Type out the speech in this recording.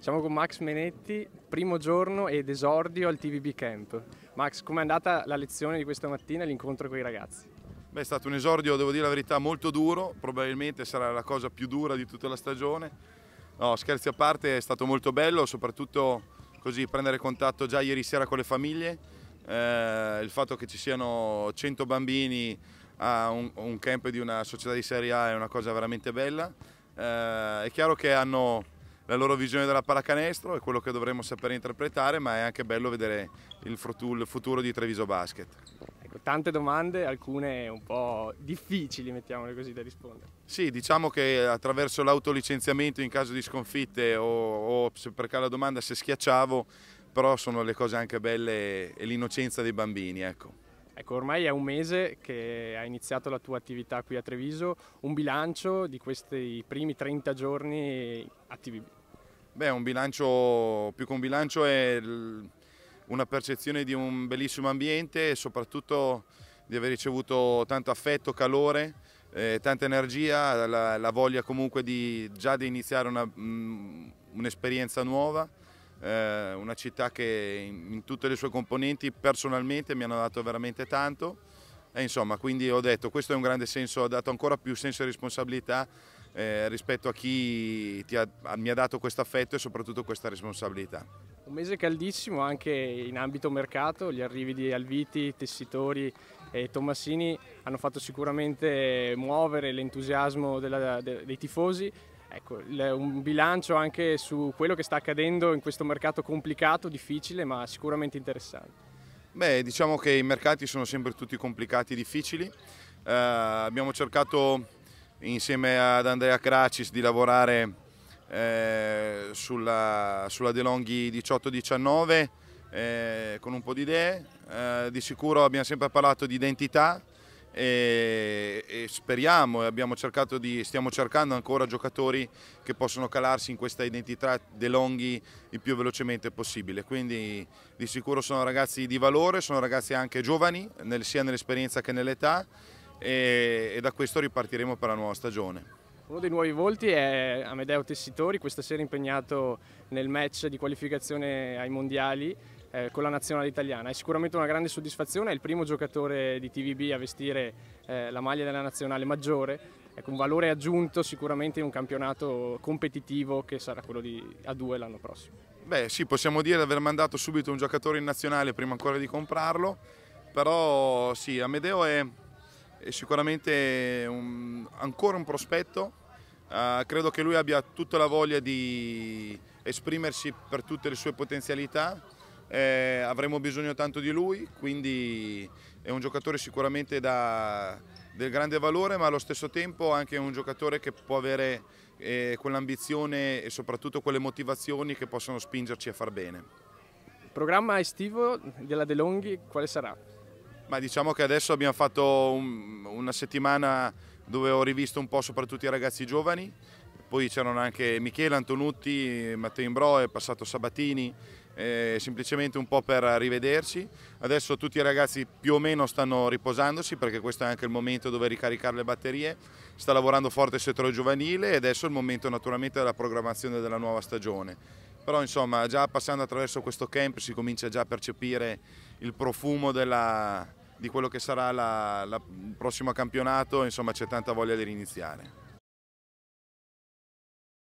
Siamo con Max Menetti, primo giorno ed esordio al TVB Camp. Max, com'è andata la lezione di questa mattina e l'incontro con i ragazzi? Beh, è stato un esordio, devo dire la verità, molto duro, probabilmente sarà la cosa più dura di tutta la stagione. No, scherzi a parte, è stato molto bello, soprattutto così prendere contatto già ieri sera con le famiglie, eh, il fatto che ci siano 100 bambini a un, un camp di una società di Serie A è una cosa veramente bella. Eh, è chiaro che hanno la loro visione della pallacanestro è quello che dovremmo sapere interpretare, ma è anche bello vedere il futuro di Treviso Basket. Ecco, tante domande, alcune un po' difficili, mettiamole così, da rispondere. Sì, diciamo che attraverso l'autolicenziamento in caso di sconfitte o, o caso la domanda se schiacciavo, però sono le cose anche belle e l'innocenza dei bambini, ecco. Ecco, ormai è un mese che hai iniziato la tua attività qui a Treviso, un bilancio di questi primi 30 giorni attivi? Beh, un bilancio, più che un bilancio è una percezione di un bellissimo ambiente e soprattutto di aver ricevuto tanto affetto, calore, eh, tanta energia, la, la, voglia comunque di, già di iniziare mm, un'esperienza nuova eh, una città che in, in, tutte le sue componenti personalmente mi hanno dato veramente tanto e insomma quindi ho detto questo è un grande senso, ha dato ancora più senso di responsabilità eh, rispetto a chi ha, mi ha dato questo affetto e soprattutto questa responsabilità. Un mese caldissimo anche in ambito mercato, gli arrivi di Alviti, Tessitori e Tommasini hanno fatto sicuramente muovere l'entusiasmo dei tifosi Ecco, un bilancio anche su quello che sta accadendo in questo mercato complicato, difficile, ma sicuramente interessante. Beh, diciamo che i mercati sono sempre tutti complicati e difficili. Eh, abbiamo cercato insieme ad Andrea Cracis di lavorare eh, sulla, sulla DeLonghi 18-19 eh, con un po' di idee. Eh, di sicuro abbiamo sempre parlato di identità, e, e speriamo e di, stiamo cercando ancora giocatori che possono calarsi in questa identità De Longhi il più velocemente possibile. Quindi di sicuro sono ragazzi di valore, sono ragazzi anche giovani, nel, sia nell'esperienza che nell'età e, e da questo ripartiremo per la nuova stagione. Uno dei nuovi volti è Amedeo Tessitori, questa sera impegnato nel match di qualificazione ai mondiali eh, con la nazionale italiana. È sicuramente una grande soddisfazione, è il primo giocatore di TVB a vestire eh, la maglia della nazionale maggiore, ecco, un valore aggiunto sicuramente in un campionato competitivo che sarà quello di A2 l'anno prossimo. Beh sì, possiamo dire di aver mandato subito un giocatore in nazionale prima ancora di comprarlo, però sì, Amedeo è, è sicuramente un, ancora un prospetto, uh, credo che lui abbia tutta la voglia di esprimersi per tutte le sue potenzialità eh, avremo bisogno tanto di lui, quindi è un giocatore sicuramente da, del grande valore, ma allo stesso tempo anche un giocatore che può avere eh, quell'ambizione e soprattutto quelle motivazioni che possono spingerci a far bene. Il programma estivo della De Longhi quale sarà? Ma diciamo che adesso abbiamo fatto un, una settimana dove ho rivisto un po' soprattutto i ragazzi giovani, poi c'erano anche Michele Antonutti, Matteo Imbro, è passato Sabatini, eh, semplicemente un po' per rivederci. Adesso tutti i ragazzi più o meno stanno riposandosi perché questo è anche il momento dove ricaricare le batterie. Sta lavorando forte il settore giovanile e adesso è il momento naturalmente della programmazione della nuova stagione però insomma già passando attraverso questo camp si comincia già a percepire il profumo della, di quello che sarà il prossimo campionato, insomma c'è tanta voglia di riniziare.